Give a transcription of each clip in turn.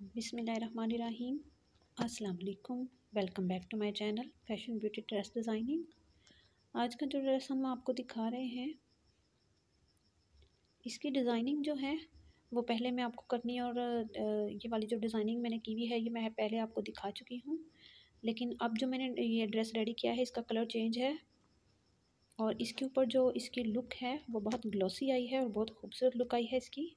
बिसमीम अस्सलाम welcome back to my channel fashion beauty dress designing आज का जो ड्रेस हम आपको दिखा रहे हैं इसकी डिज़ाइनिंग जो है वो पहले मैं आपको करनी और ये वाली जो डिज़ाइनिंग मैंने की हुई है ये मैं पहले आपको दिखा चुकी हूँ लेकिन अब जो मैंने ये ड्रेस रेडी किया है इसका कलर चेंज है और इसके ऊपर जो इसकी लुक है वो बहुत ग्लॉसी आई है और बहुत खूबसूरत लुक आई है इसकी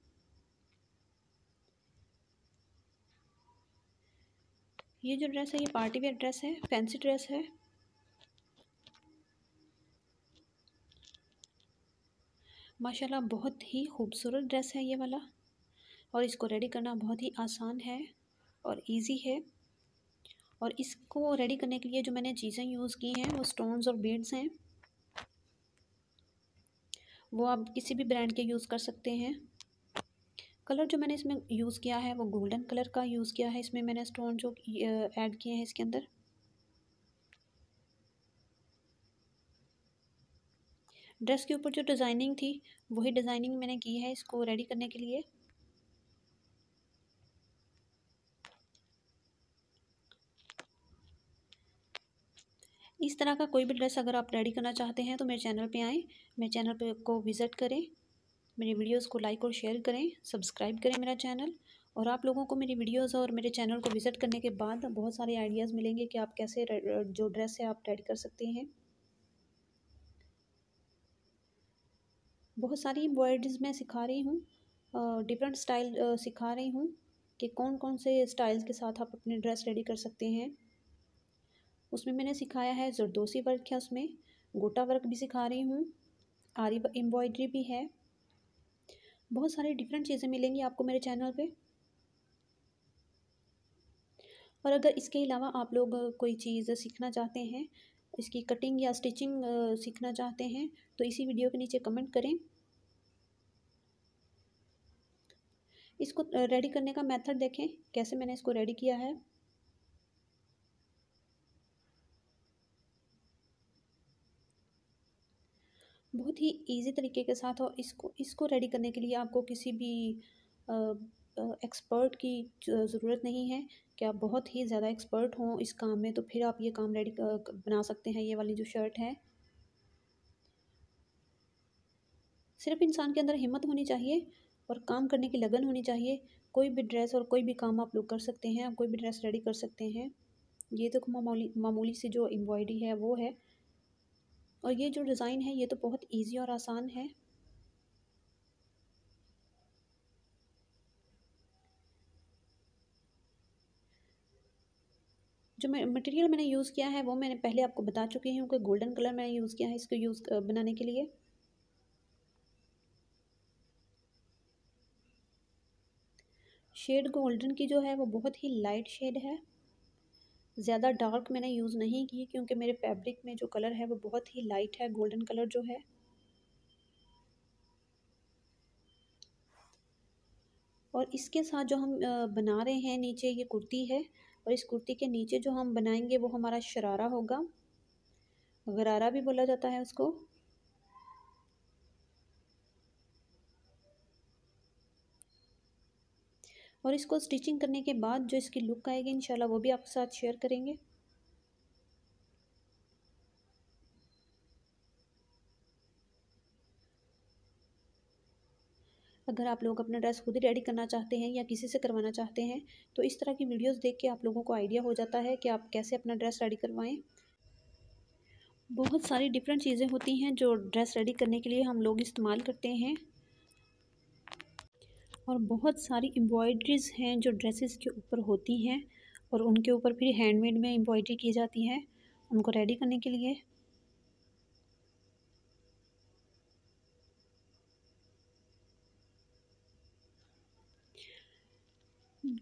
ये जो ड्रेस है ये पार्टी वेयर ड्रेस है फैंसी ड्रेस है माशाल्लाह बहुत ही खूबसूरत ड्रेस है ये वाला और इसको रेडी करना बहुत ही आसान है और इजी है और इसको रेडी करने के लिए जो मैंने चीज़ें यूज़ की हैं वो स्टोन्स और बीड्स हैं वो आप किसी भी ब्रांड के यूज़ कर सकते हैं कलर जो मैंने इसमें यूज़ किया है वो गोल्डन कलर का यूज़ किया है इसमें मैंने स्टोन जो ऐड किए हैं इसके अंदर ड्रेस के ऊपर जो डिज़ाइनिंग थी वही डिज़ाइनिंग मैंने की है इसको रेडी करने के लिए इस तरह का कोई भी ड्रेस अगर आप रेडी करना चाहते हैं तो मेरे चैनल पे आएँ मेरे चैनल पे को विज़िट करें मेरी वीडियोस को लाइक और शेयर करें सब्सक्राइब करें मेरा चैनल और आप लोगों को मेरी वीडियोस और मेरे चैनल को विज़िट करने के बाद बहुत सारे आइडियाज़ मिलेंगे कि आप कैसे uh, जो ड्रेस है आप रेडी कर सकते हैं बहुत सारी एम्ब्रॉयडरीज मैं सिखा रही हूँ डिफरेंट uh, स्टाइल uh, सिखा रही हूँ कि कौन कौन से स्टाइल्स के साथ आप अपने ड्रेस रेडी कर सकते हैं उसमें मैंने सिखाया है जरदोसी वर्क है उसमें गोटा वर्क भी सिखा रही हूँ आरी एम्ब्रॉयडरी भी है बहुत सारी डिफरेंट चीज़ें मिलेंगी आपको मेरे चैनल पे और अगर इसके अलावा आप लोग कोई चीज़ सीखना चाहते हैं इसकी कटिंग या स्टिचिंग सीखना चाहते हैं तो इसी वीडियो के नीचे कमेंट करें इसको रेडी करने का मेथड देखें कैसे मैंने इसको रेडी किया है बहुत ही ईजी तरीके के साथ और इसको इसको रेडी करने के लिए आपको किसी भी एक्सपर्ट की ज़रूरत नहीं है कि आप बहुत ही ज़्यादा एक्सपर्ट हों इस काम में तो फिर आप ये काम रेडी बना सकते हैं ये वाली जो शर्ट है सिर्फ इंसान के अंदर हिम्मत होनी चाहिए और काम करने की लगन होनी चाहिए कोई भी ड्रेस और कोई भी काम आप लोग कर सकते हैं कोई भी ड्रेस रेडी कर सकते हैं ये तो मामूली मामूली सी जो एम्ब्रॉयडरी है वो है और ये जो डिज़ाइन है ये तो बहुत ईजी और आसान है जो मटेरियल मैंने यूज़ किया है वो मैंने पहले आपको बता चुकी हूँ कि गोल्डन कलर मैंने यूज़ किया है इसको यूज़ बनाने के लिए शेड गोल्डन की जो है वो बहुत ही लाइट शेड है ज़्यादा डार्क मैंने यूज़ नहीं की क्योंकि मेरे फैब्रिक में जो कलर है वो बहुत ही लाइट है गोल्डन कलर जो है और इसके साथ जो हम बना रहे हैं नीचे ये कुर्ती है और इस कुर्ती के नीचे जो हम बनाएंगे वो हमारा शरारा होगा गरारा भी बोला जाता है उसको और इसको स्टिचिंग करने के बाद जो इसकी लुक आएगी इंशाल्लाह वो भी आपके साथ शेयर करेंगे अगर आप लोग अपना ड्रेस खुद ही रेडी करना चाहते हैं या किसी से करवाना चाहते हैं तो इस तरह की वीडियोस देख के आप लोगों को आइडिया हो जाता है कि आप कैसे अपना ड्रेस रेडी करवाएं बहुत सारी डिफरेंट चीज़ें होती हैं जो ड्रेस रेडी करने के लिए हम लोग इस्तेमाल करते हैं और बहुत सारी एम्ब्रॉयड्रीज़ हैं जो ड्रेसेस के ऊपर होती हैं और उनके ऊपर फिर हैंडमेड में एम्ब्रॉयड्री की जाती है उनको रेडी करने के लिए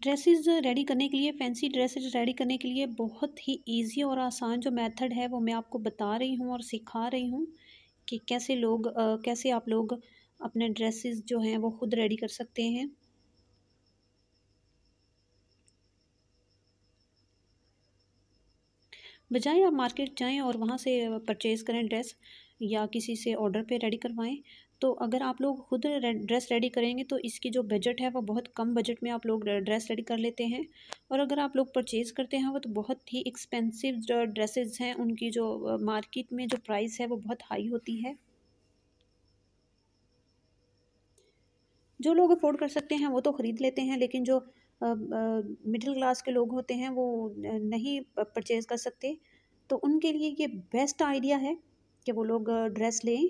ड्रेसेस रेडी करने के लिए फैंसी ड्रेसेस रेडी करने के लिए बहुत ही इजी और आसान जो मेथड है वो मैं आपको बता रही हूँ और सिखा रही हूँ कि कैसे लोग आ, कैसे आप लोग अपने ड्रेसेस जो हैं वो ख़ुद रेडी कर सकते हैं बजाय आप मार्केट जाएं और वहाँ से परचेज़ करें ड्रेस या किसी से ऑर्डर पे रेडी करवाएं तो अगर आप लोग खुद ड्रेस रेडी करेंगे तो इसकी जो बजट है वो बहुत कम बजट में आप लोग ड्रेस रेडी कर लेते हैं और अगर आप लोग परचेज़ करते हैं वो तो बहुत ही एक्सपेंसिव ड्रेसेस हैं उनकी जो मार्केट में जो प्राइस है वो बहुत हाई होती है जो लोग अफोर्ड कर सकते हैं वो तो ख़रीद लेते हैं लेकिन जो मिडिल क्लास के लोग होते हैं वो नहीं परचेज़ कर सकते तो उनके लिए ये बेस्ट आइडिया है कि वो लोग ड्रेस लें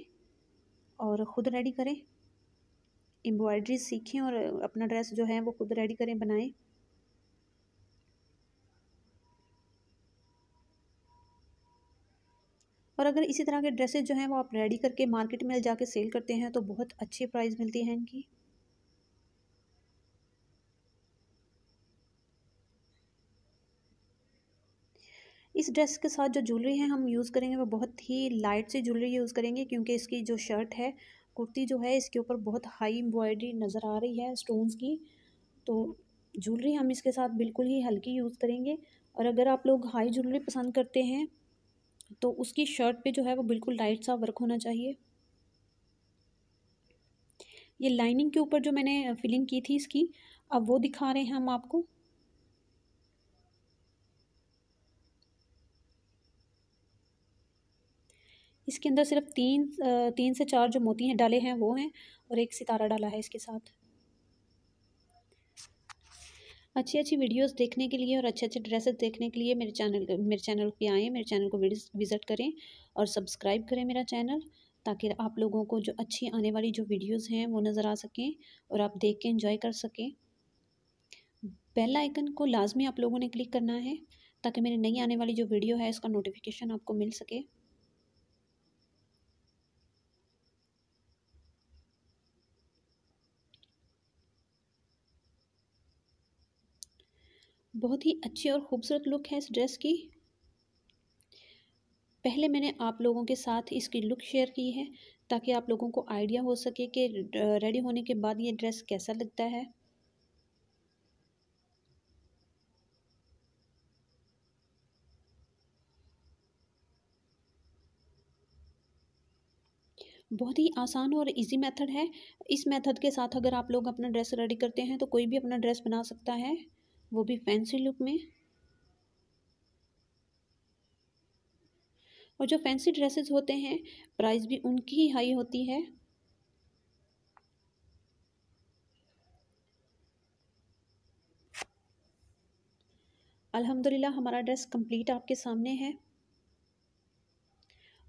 और ख़ुद रेडी करें एम्ब्रॉयड्री सीखें और अपना ड्रेस जो है वो खुद रेडी करें बनाएं और अगर इसी तरह के ड्रेसेस जो हैं वो आप रेडी करके मार्केट में जाके सेल करते हैं तो बहुत अच्छी प्राइस मिलती है इनकी इस ड्रेस के साथ जो ज्वेलरी है हम यूज़ करेंगे वो बहुत ही लाइट सी ज्वेलरी यूज़ करेंगे क्योंकि इसकी जो शर्ट है कुर्ती जो है इसके ऊपर बहुत हाई एम्ब्रॉयडरी नज़र आ रही है स्टोन्स की तो ज्वेलरी हम इसके साथ बिल्कुल ही हल्की यूज़ करेंगे और अगर आप लोग हाई ज्वेलरी पसंद करते हैं तो उसकी शर्ट पे जो है वो बिल्कुल लाइट सा वर्क होना चाहिए ये लाइनिंग के ऊपर जो मैंने फिलिंग की थी इसकी अब वो दिखा रहे हैं हम आपको इसके अंदर सिर्फ तीन तीन से चार जो मोती हैं डाले हैं वो हैं और एक सितारा डाला है इसके साथ अच्छी अच्छी वीडियोस देखने के लिए और अच्छे अच्छे ड्रेसेस देखने के लिए मेरे चैनल मेरे चैनल पे आएँ मेरे चैनल को विज़िट करें और सब्सक्राइब करें मेरा चैनल ताकि आप लोगों को जो अच्छी आने वाली जो वीडियोस हैं वो नज़र आ सकें और आप देख के इंजॉय कर सकें बेल आइकन को लाजमी आप लोगों ने क्लिक करना है ताकि मेरी नई आने वाली जो वीडियो है इसका नोटिफिकेशन आपको मिल सके बहुत ही अच्छी और ख़ूबसूरत लुक है इस ड्रेस की पहले मैंने आप लोगों के साथ इसकी लुक शेयर की है ताकि आप लोगों को आइडिया हो सके कि रेडी होने के बाद ये ड्रेस कैसा लगता है बहुत ही आसान और इजी मेथड है इस मेथड के साथ अगर आप लोग अपना ड्रेस रेडी करते हैं तो कोई भी अपना ड्रेस बना सकता है वो भी फैंसी लुक में और जो फैंसी ड्रेसेस होते हैं प्राइस भी उनकी ही हाई होती है अल्हम्दुलिल्लाह हमारा ड्रेस कंप्लीट आपके सामने है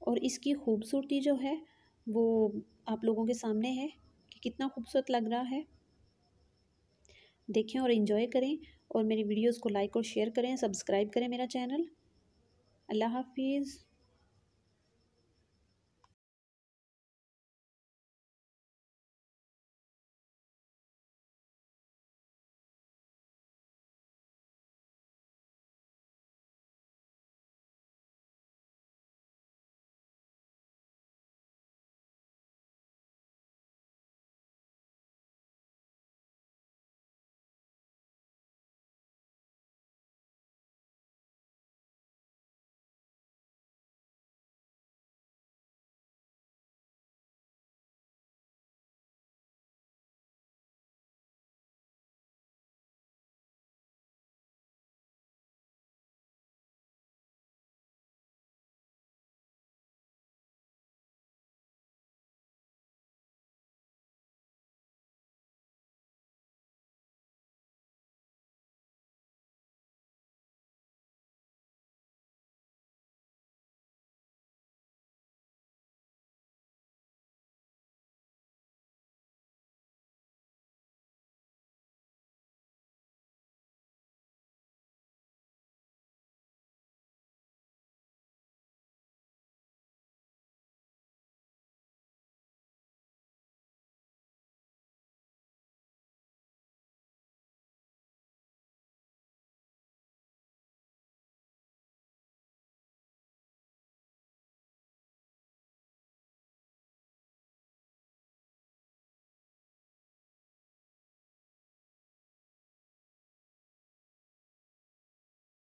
और इसकी खूबसूरती जो है वो आप लोगों के सामने है कि कितना खूबसूरत लग रहा है देखें और इन्जॉय करें और मेरी वीडियोज़ को लाइक और शेयर करें सब्सक्राइब करें मेरा चैनल अल्लाह हाफिज़